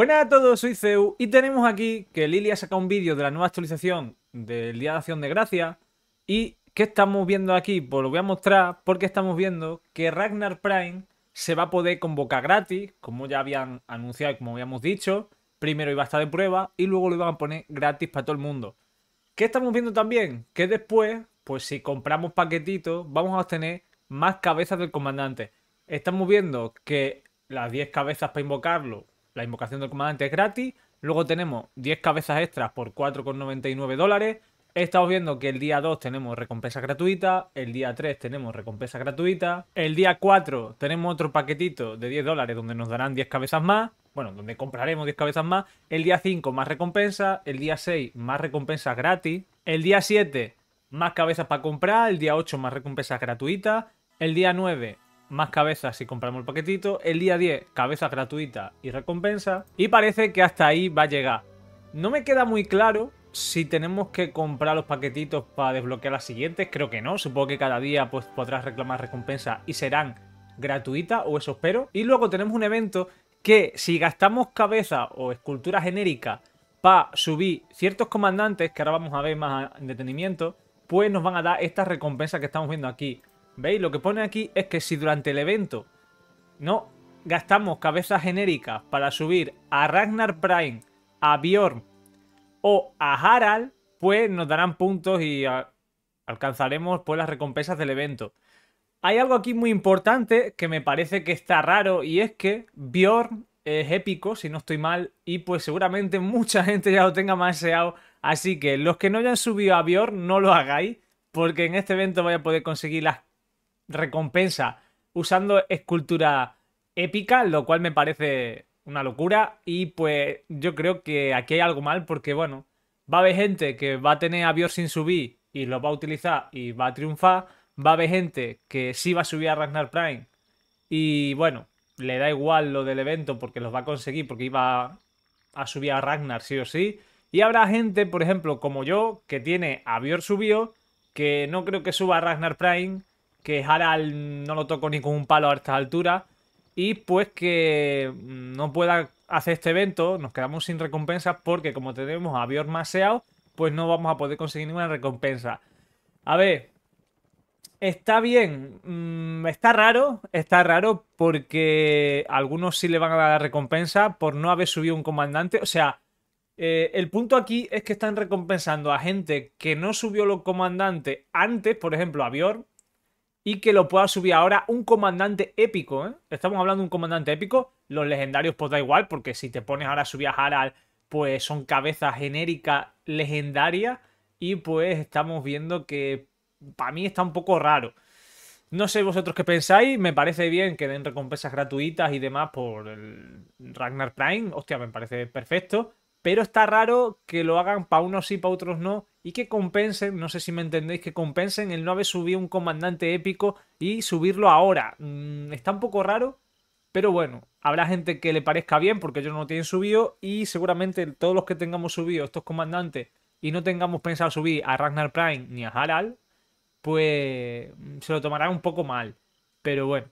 Buenas a todos, soy Zeu y tenemos aquí que Lilia saca un vídeo de la nueva actualización del Día de Acción de Gracia y que estamos viendo aquí? Pues lo voy a mostrar porque estamos viendo que Ragnar Prime se va a poder convocar gratis, como ya habían anunciado y como habíamos dicho, primero iba a estar de prueba y luego lo iban a poner gratis para todo el mundo. ¿Qué estamos viendo también? Que después, pues si compramos paquetitos, vamos a obtener más cabezas del comandante. Estamos viendo que las 10 cabezas para invocarlo la invocación del comandante es gratis. Luego tenemos 10 cabezas extras por 4,99 dólares. Estamos viendo que el día 2 tenemos recompensa gratuita, el día 3 tenemos recompensa gratuita, el día 4 tenemos otro paquetito de 10 dólares donde nos darán 10 cabezas más, bueno, donde compraremos 10 cabezas más, el día 5 más recompensa, el día 6 más recompensa gratis, el día 7 más cabezas para comprar, el día 8 más recompensa gratuita el día 9 más cabezas si compramos el paquetito. El día 10, cabeza gratuita y recompensa. Y parece que hasta ahí va a llegar. No me queda muy claro si tenemos que comprar los paquetitos para desbloquear las siguientes. Creo que no. Supongo que cada día pues, podrás reclamar recompensa y serán gratuitas, o eso espero. Y luego tenemos un evento que si gastamos cabeza o escultura genérica para subir ciertos comandantes, que ahora vamos a ver más en detenimiento, pues nos van a dar estas recompensas que estamos viendo aquí. ¿Veis? Lo que pone aquí es que si durante el evento no gastamos cabezas genéricas para subir a Ragnar Prime, a Bjorn o a Harald, pues nos darán puntos y alcanzaremos pues las recompensas del evento. Hay algo aquí muy importante que me parece que está raro y es que Bjorn es épico, si no estoy mal, y pues seguramente mucha gente ya lo tenga maseado. Así que los que no hayan subido a Bjorn, no lo hagáis, porque en este evento voy a poder conseguir las recompensa usando escultura épica, lo cual me parece una locura. Y pues yo creo que aquí hay algo mal porque, bueno, va a haber gente que va a tener a Bior sin subir y lo va a utilizar y va a triunfar. Va a haber gente que sí va a subir a Ragnar Prime y, bueno, le da igual lo del evento porque los va a conseguir porque iba a subir a Ragnar sí o sí. Y habrá gente, por ejemplo, como yo, que tiene a Bior subido, que no creo que suba a Ragnar Prime que Harald no lo tocó ni con un palo a esta altura y pues que no pueda hacer este evento, nos quedamos sin recompensas porque como tenemos a Bjorn maseado, pues no vamos a poder conseguir ninguna recompensa. A ver, está bien, mm, está raro, está raro porque algunos sí le van a dar recompensa por no haber subido un comandante, o sea... Eh, el punto aquí es que están recompensando a gente que no subió los comandantes antes, por ejemplo, a Bjorn, y que lo pueda subir ahora un comandante épico. ¿eh? Estamos hablando de un comandante épico. Los legendarios pues da igual, porque si te pones ahora a subir a Harald, pues son cabezas genéricas legendarias. Y pues estamos viendo que para mí está un poco raro. No sé vosotros qué pensáis, me parece bien que den recompensas gratuitas y demás por el Ragnar Prime, hostia, me parece perfecto, pero está raro que lo hagan para unos y para otros no, y que compensen, no sé si me entendéis, que compensen el no haber subido un comandante épico y subirlo ahora. Mm, está un poco raro, pero bueno, habrá gente que le parezca bien porque ellos no tienen subido y seguramente todos los que tengamos subido estos comandantes y no tengamos pensado subir a Ragnar Prime ni a Harald, pues mm, se lo tomarán un poco mal. Pero bueno,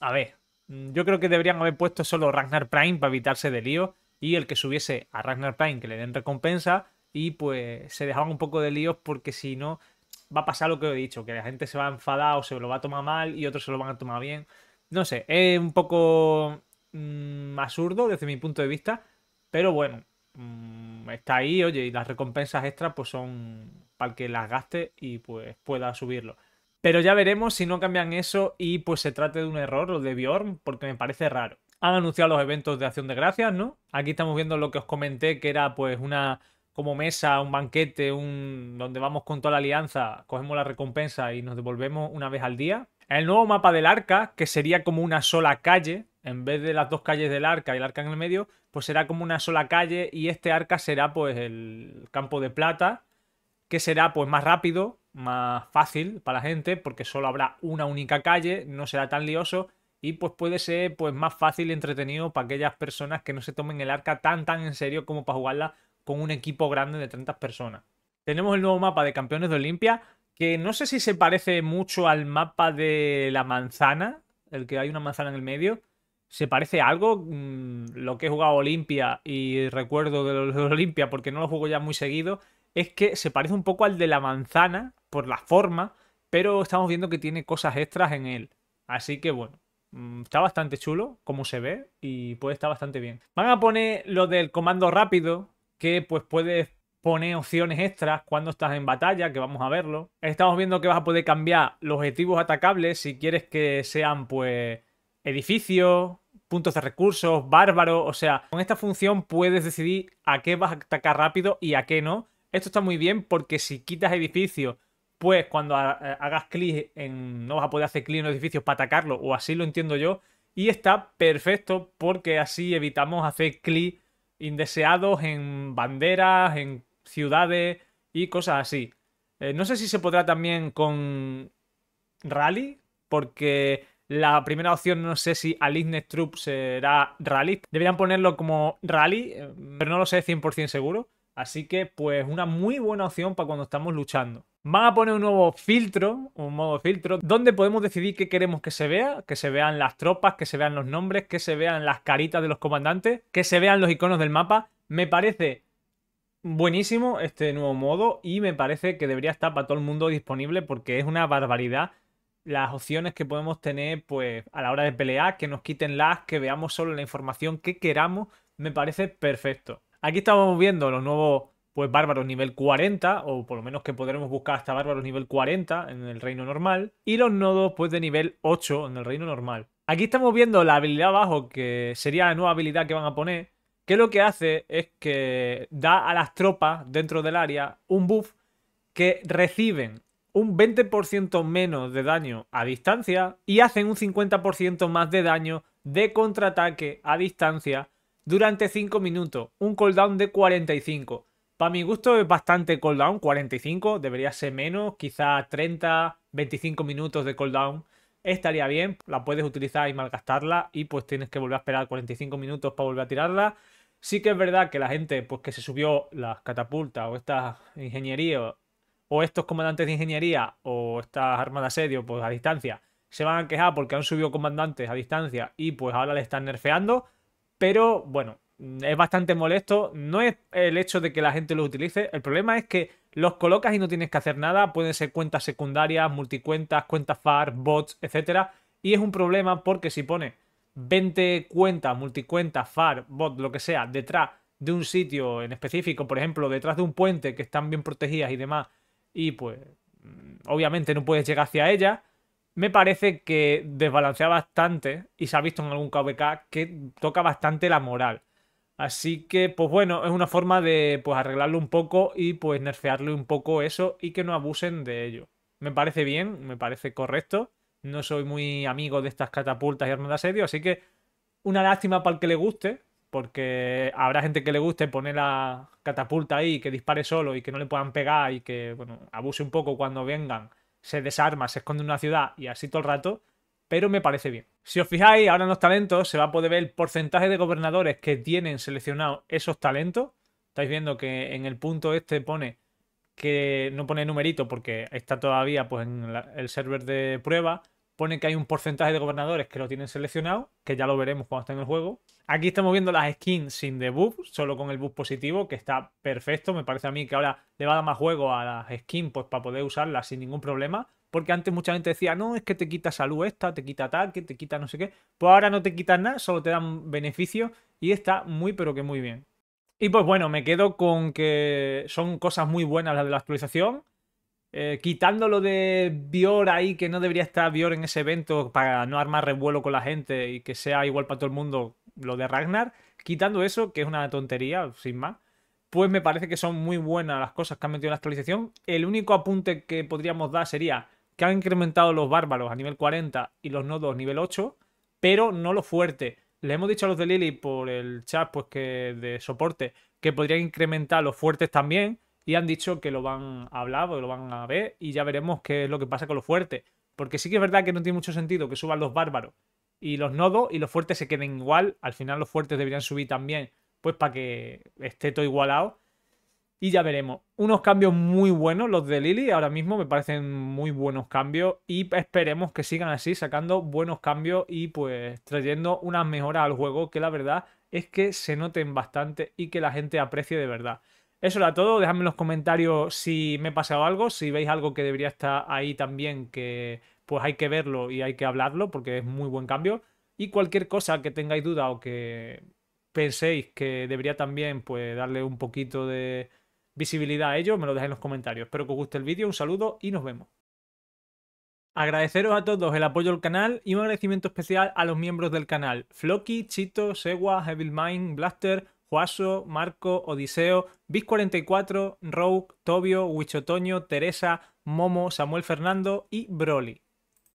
a ver, mm, yo creo que deberían haber puesto solo Ragnar Prime para evitarse de lío y el que subiese a Ragnar Prime que le den recompensa y pues se dejaban un poco de líos porque si no va a pasar lo que he dicho, que la gente se va a enfadar o se lo va a tomar mal y otros se lo van a tomar bien. No sé, es un poco mm, absurdo desde mi punto de vista, pero bueno, mm, está ahí, oye, y las recompensas extras pues son para que las gaste y pues pueda subirlo. Pero ya veremos si no cambian eso y pues se trate de un error o de Bjorn, porque me parece raro. Han anunciado los eventos de acción de gracias, ¿no? Aquí estamos viendo lo que os comenté, que era pues una como mesa, un banquete, un donde vamos con toda la alianza, cogemos la recompensa y nos devolvemos una vez al día. El nuevo mapa del arca, que sería como una sola calle, en vez de las dos calles del arca y el arca en el medio, pues será como una sola calle y este arca será pues el campo de plata, que será pues más rápido, más fácil para la gente, porque solo habrá una única calle, no será tan lioso y pues puede ser pues más fácil y entretenido para aquellas personas que no se tomen el arca tan tan en serio como para jugarla con un equipo grande de 30 personas. Tenemos el nuevo mapa de campeones de Olimpia, que no sé si se parece mucho al mapa de la manzana, el que hay una manzana en el medio. Se parece algo, mm, lo que he jugado Olimpia y recuerdo de Olimpia porque no lo juego ya muy seguido, es que se parece un poco al de la manzana por la forma, pero estamos viendo que tiene cosas extras en él. Así que bueno, mm, está bastante chulo como se ve y puede estar bastante bien. Van a poner lo del comando rápido, que pues puedes poner opciones extras cuando estás en batalla, que vamos a verlo. Estamos viendo que vas a poder cambiar los objetivos atacables si quieres que sean pues edificios, puntos de recursos, bárbaros, o sea, con esta función puedes decidir a qué vas a atacar rápido y a qué no. Esto está muy bien porque si quitas edificios, pues cuando eh, hagas clic en no vas a poder hacer clic en los edificios para atacarlo o así lo entiendo yo y está perfecto porque así evitamos hacer clic indeseados en banderas, en ciudades y cosas así. Eh, no sé si se podrá también con rally, porque la primera opción no sé si Aligned Troop será rally. Deberían ponerlo como rally, eh, pero no lo sé 100% seguro. Así que pues una muy buena opción para cuando estamos luchando. Van a poner un nuevo filtro, un modo filtro, donde podemos decidir qué queremos que se vea, que se vean las tropas, que se vean los nombres, que se vean las caritas de los comandantes, que se vean los iconos del mapa. Me parece buenísimo este nuevo modo y me parece que debería estar para todo el mundo disponible porque es una barbaridad las opciones que podemos tener pues a la hora de pelear, que nos quiten las, que veamos solo la información que queramos, me parece perfecto. Aquí estamos viendo los nuevos pues bárbaros nivel 40, o por lo menos que podremos buscar hasta bárbaros nivel 40 en el reino normal, y los nodos pues de nivel 8 en el reino normal. Aquí estamos viendo la habilidad abajo, que sería la nueva habilidad que van a poner, que lo que hace es que da a las tropas dentro del área un buff que reciben un 20% menos de daño a distancia y hacen un 50% más de daño de contraataque a distancia durante 5 minutos, un cooldown de 45. Para mi gusto es bastante cooldown, 45, debería ser menos, quizá 30, 25 minutos de cooldown. Estaría bien, la puedes utilizar y malgastarla y pues tienes que volver a esperar 45 minutos para volver a tirarla. Sí que es verdad que la gente pues que se subió las catapultas o estas ingenierías o estos comandantes de ingeniería o estas armas de asedio pues a distancia se van a quejar porque han subido comandantes a distancia y pues ahora le están nerfeando. Pero bueno, Mm, es bastante molesto. No es el hecho de que la gente lo utilice. El problema es que los colocas y no tienes que hacer nada. Pueden ser cuentas secundarias, multicuentas, cuentas FAR, bots, etc. Y es un problema porque si pones 20 cuentas, multicuentas, FAR, bot, lo que sea, detrás de un sitio en específico, por ejemplo, detrás de un puente que están bien protegidas y demás, y pues mm, obviamente no puedes llegar hacia ellas, me parece que desbalancea bastante y se ha visto en algún KVK que toca bastante la moral. Así que, pues bueno, es una forma de pues arreglarlo un poco y pues nerfearle un poco eso y que no abusen de ello. Me parece bien, me parece correcto. No soy muy amigo de estas catapultas y armas de asedio, así que una lástima para el que le guste, porque habrá gente que le guste poner la catapulta ahí, que dispare solo y que no le puedan pegar y que, bueno, abuse un poco cuando vengan, se desarma, se esconde en una ciudad y así todo el rato, pero me parece bien. Si os fijáis, ahora en los talentos se va a poder ver el porcentaje de gobernadores que tienen seleccionados esos talentos. Estáis viendo que en el punto este pone que no pone numerito porque está todavía pues, en el server de prueba. Pone que hay un porcentaje de gobernadores que lo tienen seleccionado, que ya lo veremos cuando esté en el juego. Aquí estamos viendo las skins sin debuff, solo con el buff positivo, que está perfecto. Me parece a mí que ahora le va a dar más juego a las skins pues, para poder usarlas sin ningún problema. Porque antes mucha gente decía, no, es que te quita salud esta, te quita tal, que te quita no sé qué. Pues ahora no te quitan nada, solo te dan beneficio y está muy, pero que muy bien. Y pues bueno, me quedo con que son cosas muy buenas las de la actualización. Eh, quitando lo de Bior ahí, que no debería estar Bior en ese evento para no armar revuelo con la gente y que sea igual para todo el mundo lo de Ragnar, quitando eso, que es una tontería, sin más, pues me parece que son muy buenas las cosas que han metido en la actualización. El único apunte que podríamos dar sería que han incrementado los bárbaros a nivel 40 y los nodos a nivel 8, pero no los fuerte. Le hemos dicho a los de Lili por el chat pues que de soporte que podrían incrementar los fuertes también y han dicho que lo van a hablar o lo van a ver y ya veremos qué es lo que pasa con los fuertes. Porque sí que es verdad que no tiene mucho sentido que suban los bárbaros y los nodos y los fuertes se queden igual. Al final los fuertes deberían subir también pues para que esté todo igualado y ya veremos. Unos cambios muy buenos los de Lily. Ahora mismo me parecen muy buenos cambios. Y esperemos que sigan así, sacando buenos cambios y pues trayendo unas mejoras al juego que la verdad es que se noten bastante y que la gente aprecie de verdad. Eso era todo. Dejadme en los comentarios si me he pasado algo, si veis algo que debería estar ahí también, que pues hay que verlo y hay que hablarlo porque es muy buen cambio. Y cualquier cosa que tengáis duda o que penséis que debería también pues darle un poquito de visibilidad a ello, me lo dejáis en los comentarios. Espero que os guste el vídeo, un saludo y nos vemos. Agradeceros a todos el apoyo al canal y un agradecimiento especial a los miembros del canal. Floki, Chito, Sewa, Mind, Blaster, Juaso, Marco, Odiseo, Bis44, Rogue, Tobio, Huichotoño, Teresa, Momo, Samuel Fernando y Broly.